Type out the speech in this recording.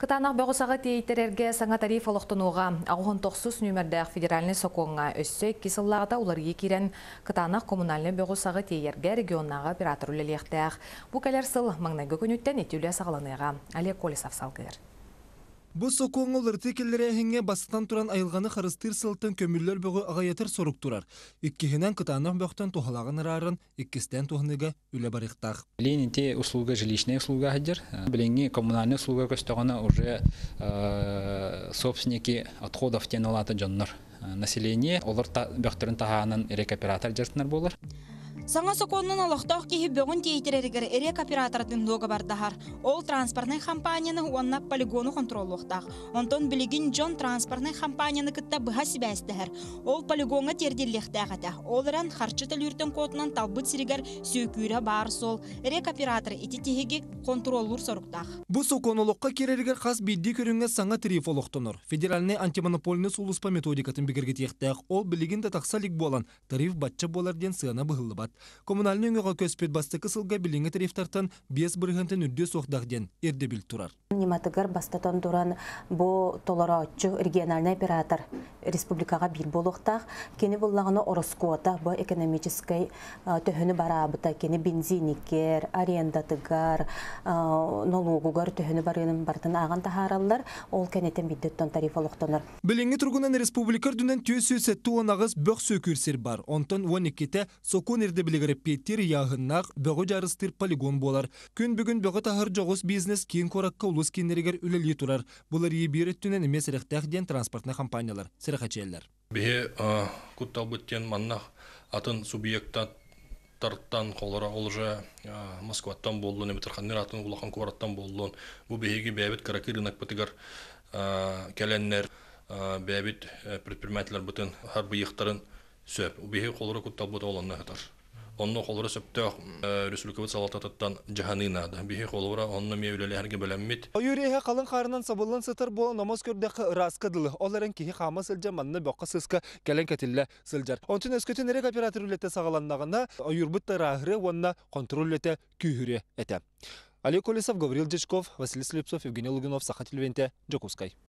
Қытанақ бұғысағы тейтерерге саңа тариф олықтынуға ағуын тоқсыз нөмірдәқ федеральный соқуңа өссі кесіллағыда олар екерен Қытанақ коммунальный бұғысағы тейерге регионнаға оператор үлелектәқ. Бұ кәлер сыл маңнайғы күніттен етеулі сағыланыға. Олег Колесов Бу сокуңул ыртикеллере хинге бастан туран айылғаны харыстыр сылтын көмүллөр бөгү ағайатыр сорук турар. Иккиһинен кытанын бөхтөн тұхалағын ырарын, үккестен тухныга үле барыктах. Ленин те услуга жилищная услуга хаддер, биленги коммунальная услуга көстөгөнө уже э, собственники отходов тен алаты жонныр. Э, население олар бөқтірін тағанын рекоператор жертнер болар. Саңа соконнан олохтоох киһи бөгүн тиэйтереригер рек оператордын дуога Ол транспортный компанияны оннап полигону контроллуохтаах. Онтон билигин Джон транспортный компанияны кытта быһа сибээстэһэр. Ол полигонга тердиллехтээхэтэ. Ол эрен харчы төлүртөн котунан талбыт сиригер сөөкүүрэ баар сол. рек оператор ити тиһиги контроллур соруктаах. Бу соконолокка кереригер хас бидди көрүнгө саңа тариф олохтонор. Федеральный антимонопольный сулуспа методикатын бигергетиэхтээх. Ол билигин да таксалик болан тариф батча болар ден сыана бар барат. Коммунальный үңіға көспет бастықы сылға біліңі тарифтартан 5 бұрығынтын үрде соқдағден ерде біл тұрар. Нематығыр бастатан тұран бұ толара региональный оператор республикаға бир болуқтақ. Кені боллағыны орыскуата бұ экономической төхіні бара абыта. Кені бензиникер, арендатығар, налогугар төхіні барының бартын аған тахараллар. Ол кәнетен биддеттон тариф олықтоныр. Біліңі тұрғынан республикар дүнен түйесі сәтті онағыз бөқ сөкірсер бар. Онтан 12-те сокун ерді де билигереппеттер яғыннақ бөгі жарыстыр полигон болар. Күн бүгін бөгі тахыр жоғыз бизнес кейін коракка улус кенерігер үлілі тұрар. Бұлар ебер өттінен емес ден транспортны компаниялар, сіріқачелер. Бе күттал бүттен маннақ атын субъекттан тарттан холора олжа Москваттан болдун, Эмитарханнер атын улахан кубараттан болды Бу беги бәбіт караки рынок бытыгар кәләннәр, бәбит э, предпринимателләр бүтән һәр быйыктарын сөп. Бу беги онно холора сөптөх ә, республикабыт салататыттан жаһаны нада бихи холора онно меүлелерге бөләммит юреһе қалың қарынан сабылын сытыр бо намаз көрдәк рас кыдылы оларын кихи хама сылжа манны баққа сыска келен кетилле сылжар онтун өскөтүн эрек оператор үлете сагаланнагына юрбут тарахры онна контроль үлете күйүре эте Олег Колесов, Гаврил Дичков, Василий Слепцов, Евгений Лугинов, Сахатель Венте, Джокускай.